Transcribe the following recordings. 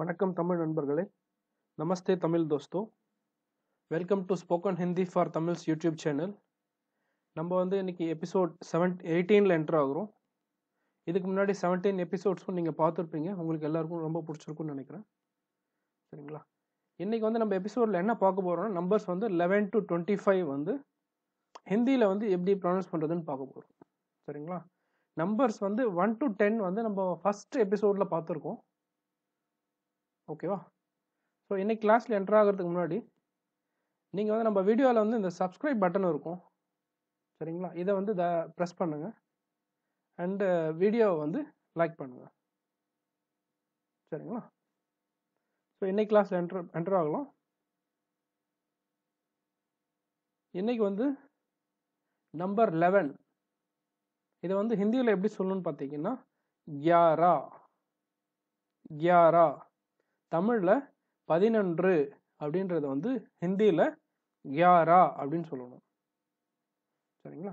வணக்கம் தமிழ் நண்பர்களே நமஸ்தே தமிழ் தோஸ்தோ welcome to spoken Hindi for Tamils YouTube channel நம்ம வந்து இன்னைக்கு எபிசோட் செவன் எயிட்டீனில் என்டர் ஆகிறோம் இதுக்கு முன்னாடி செவன்டீன் எபிசோட்ஸும் நீங்கள் பார்த்துருப்பீங்க உங்களுக்கு எல்லாருக்கும் ரொம்ப பிடிச்சிருக்குன்னு நினைக்கிறேன் சரிங்களா இன்றைக்கி வந்து நம்ம எபிசோடில் என்ன பார்க்க போகிறோம்னா நம்பர்ஸ் வந்து லெவன் டு டுவெண்ட்டி ஃபைவ் வந்து ஹிந்தியில் வந்து எப்படி ப்ரொனன்ஸ் பண்ணுறதுன்னு பார்க்க போகிறோம் சரிங்களா நம்பர்ஸ் வந்து ஒன் டு டென் வந்து நம்ம ஃபஸ்ட் எபிசோடில் பார்த்துருக்கோம் ஓகேவா ஸோ இன்றைக்கி கிளாஸில் என்டர் ஆகிறதுக்கு முன்னாடி நீங்கள் வந்து நம்ம வீடியோவில் வந்து இந்த சப்ஸ்கிரைப் பட்டன் இருக்கும் சரிங்களா இதை வந்து த ப்ரெஸ் பண்ணுங்கள் அண்டு வீடியோவை வந்து லைக் பண்ணுங்கள் சரிங்களா ஸோ இன்றைக்கி கிளாஸில் என்டர் என்டர் ஆகலாம் இன்றைக்கி வந்து நம்பர் லெவன் இதை வந்து ஹிந்தியில் எப்படி சொல்லணும்னு பார்த்தீங்கன்னா கியாரா கியாரா தமிழில் பதினொன்று அப்படின்றத வந்து ஹிந்தியில் கியாரா அப்படின்னு சொல்லணும் சரிங்களா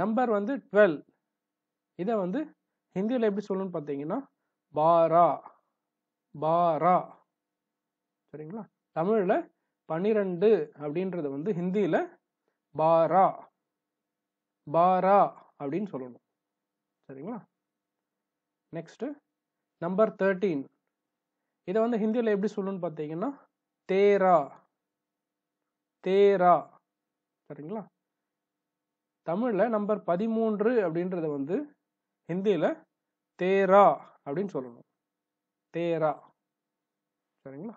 நம்பர் வந்து டுவெல் இதை வந்து ஹிந்தியில் எப்படி சொல்லணும்னு பார்த்தீங்கன்னா பாரா பாரா சரிங்களா தமிழில் பன்னிரெண்டு அப்படின்றது வந்து ஹிந்தியில் பாரா பாரா அப்படின்னு சொல்லணும் சரிங்களா நெக்ஸ்ட்டு நம்பர் தேர்ட்டீன் இதை வந்து ஹிந்தியில் எப்படி சொல்லணும்னு பார்த்தீங்கன்னா தேரா தேரா சரிங்களா தமிழில் நம்பர் பதிமூன்று அப்படின்றத வந்து ஹிந்தியில் தேரா அப்படின்னு சொல்லணும் தேரா சரிங்களா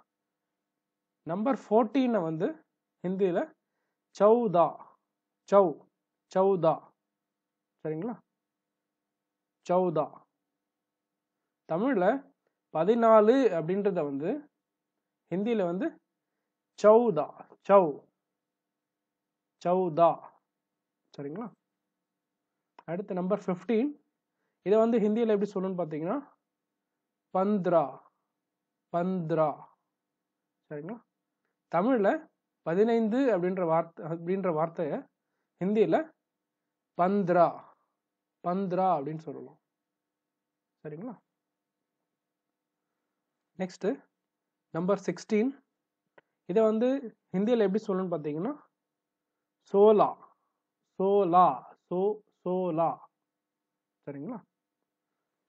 நம்பர் ஃபோர்டீனை வந்து ஹிந்தியில் சௌதா சௌ சௌதா சரிங்களா சௌதா தமிழில் பதினாலு அப்படின்றத வந்து ஹிந்தியில் வந்து சௌதா சௌ சௌதா சரிங்களா அடுத்த நம்பர் ஃபிஃப்டீன் இதை வந்து ஹிந்தியில் எப்படி சொல்லணும்னு பார்த்தீங்கன்னா பந்த்ரா பந்த்ரா சரிங்களா தமிழில் பதினைந்து அப்படின்ற வார்த்தை அப்படின்ற வார்த்தையை ஹிந்தியில் பந்த்ரா பந்த்ரா அப்படின்னு சொல்லலாம் சரிங்களா நெக்ஸ்ட்டு நம்பர் சிக்ஸ்டீன் இதை வந்து ஹிந்தியில் எப்படி சொல்லணும்னு பார்த்தீங்கன்னா சோலா சோலா சோ சோலா சரிங்களா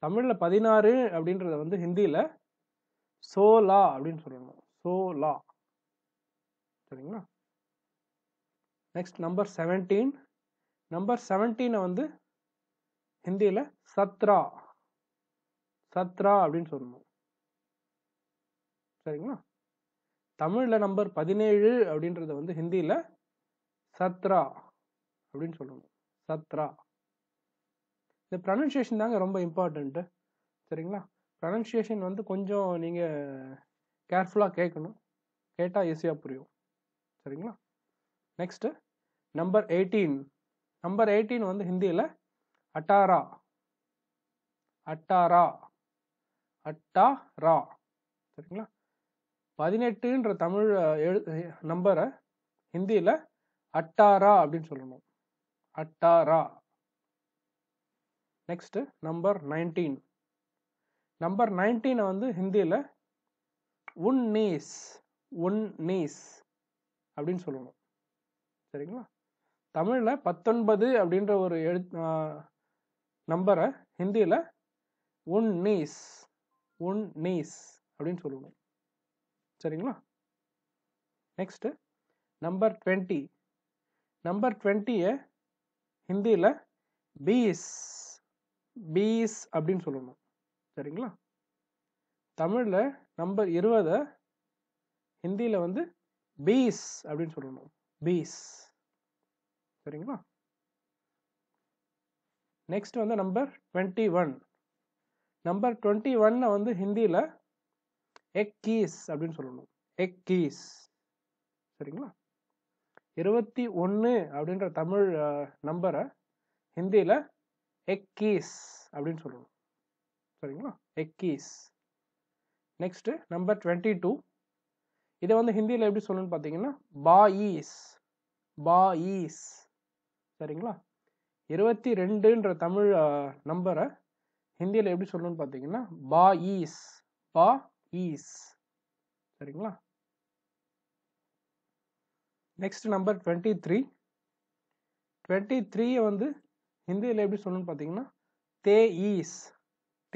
தமிழில் பதினாறு அப்படின்றத வந்து ஹிந்தியில் சோலா அப்படின்னு சொல்லணும் சோலா சரிங்களா நெக்ஸ்ட் நம்பர் செவன்டீன் நம்பர் செவன்டீனை வந்து ஹிந்தியில் சத்ரா சத்ரா அப்படின்னு சொல்லணும் சரிங்களா தமிழில் நம்பர் பதினேழு அப்படின்றத வந்து ஹிந்தியில் சத்ரா அப்படின்னு சொல்லணும் சத்ரா இந்த ப்ரனன்சியேஷன் தாங்க ரொம்ப இம்பார்ட்டன்ட்டு சரிங்களா ப்ரனன்சியேஷன் வந்து கொஞ்சம் நீங்கள் கேர்ஃபுல்லாக கேட்கணும் கேட்டால் ஈஸியாக புரியும் சரிங்களா next number eighteen number eighteen வந்து ஹிந்தியில் அட்டாரா அட்டாரா அட்டாரா சரிங்களா பதினெட்டுன்ற தமிழ் எழு நம்பரை ஹிந்தியில் அட்டாரா அப்படின்னு சொல்லணும் அட்டாரா நெக்ஸ்ட் நம்பர் நைன்டீன் நம்பர் நைன்டீனை வந்து ஹிந்தியில் உன் நீஸ் உன் நீஸ் அப்படின்னு சொல்லணும் சரிங்களா தமிழில் பத்தொன்பது அப்படின்ற ஒரு எழு நம்பரை ஹிந்தியில் உன் நீஸ் உன் நீஸ் அப்படின்னு சொல்லணும் சரிங்களா நெக்ஸ்ட்டு நம்பர் டுவெண்ட்டி நம்பர் டுவெண்ட்டியை ஹிந்தியில் பீஸ் பீஸ் அப்படின்னு சொல்லணும் சரிங்களா தமிழில் நம்பர் இருபதை ஹிந்தியில் வந்து பீஸ் அப்படின்னு சொல்லணும் பீஸ் சரிங்களா நெக்ஸ்ட் வந்து number twenty one number twenty ஒன்னை வந்து ஹிந்தியில் எக்கீஸ் அப்படின்னு சொல்லணும் எக்கீஸ் சரிங்களா இருபத்தி ஒன்று அப்படின்ற தமிழ் நம்பரை ஹிந்தியில் எக்கீஸ் அப்படின்னு சொல்லணும் சரிங்களா எக்கீஸ் நெக்ஸ்ட்டு நம்பர் டுவெண்ட்டி டூ இதை வந்து ஹிந்தியில் எப்படி சொல்லணும்னு பார்த்தீங்கன்னா பா ஈஸ் பா ஈஸ் சரிங்களா இருபத்தி ரெண்டுன்ற தமிழ் நம்பரை ஹிந்தியில் எப்படி சொல்லணும்னு பார்த்தீங்கன்னா பா ஈஸ் பா ஈஸ் சரிங்களா next number twenty three twenty த்ரீயை வந்து ஹிந்தியில் எப்படி சொல்லணும்னு பார்த்தீங்கன்னா தே ஈஸ்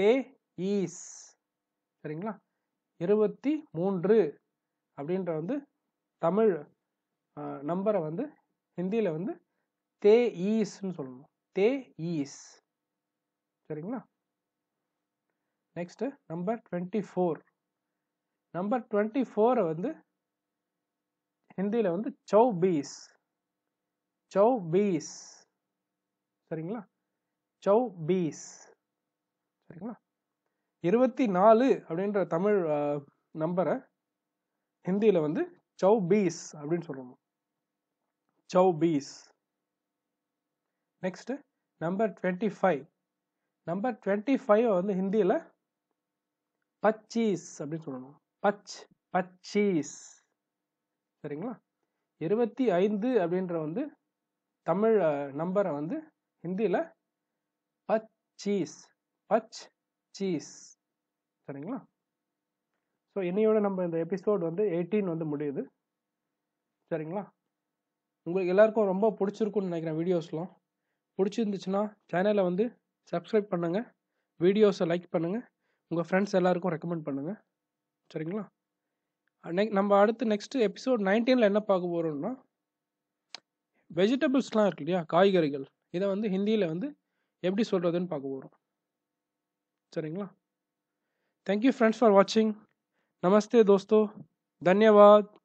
தே ஈஸ் சரிங்களா இருபத்தி மூன்று அப்படின்ற வந்து தமிழ் நம்பரை வந்து ஹிந்தியில் வந்து தே ஈஸ்ன்னு சொல்லணும் தே ஈஸ் சரிங்களா next number twenty four number twenty ஃபோரை வந்து ஹிந்தியில் வந்து சௌ பீஸ் சௌ பீஸ் சரிங்களா சௌ பீஸ் சரிங்களா இருபத்தி நாலு அப்படின்ற தமிழ் நம்பரை ஹிந்தியில் வந்து சௌ பீஸ் அப்படின்னு சொல்லணும் சௌ பீஸ் next number twenty five number twenty ஃபைவை வந்து ஹிந்தியில் பச்சீஸ் அப்படின்னு சொல்லணும் பச் பச்சீஸ் சரிங்களா இருபத்தி ஐந்து அப்படின்ற வந்து தமிழ் நம்பரை வந்து ஹிந்தியில் பச்சீஸ் பச் சீஸ் சரிங்களா ஸோ இன்னையோட நம்ம இந்த எபிசோட் வந்து எயிட்டீன் வந்து முடியுது சரிங்களா உங்களுக்கு எல்லாருக்கும் ரொம்ப பிடிச்சிருக்குன்னு நினைக்கிறேன் வீடியோஸ்லாம் பிடிச்சிருந்துச்சுன்னா சேனலை வந்து சப்ஸ்கிரைப் பண்ணுங்கள் வீடியோஸை லைக் பண்ணுங்கள் உங்கள் ஃப்ரெண்ட்ஸ் எல்லாருக்கும் ரெக்கமெண்ட் பண்ணுங்கள் சரிங்களா நெக் நம்ம அடுத்து நெக்ஸ்ட்டு எபிசோட் நைன்டீனில் என்ன பார்க்க போகிறோம்னா வெஜிடபிள்ஸ்லாம் இருக்கு இல்லையா காய்கறிகள் இதை வந்து ஹிந்தியில் வந்து எப்படி சொல்கிறதுன்னு பார்க்க போகிறோம் சரிங்களா தேங்க்யூ ஃப்ரெண்ட்ஸ் ஃபார் வாட்சிங் நமஸ்தே தோஸ்தோ தன்யவாத்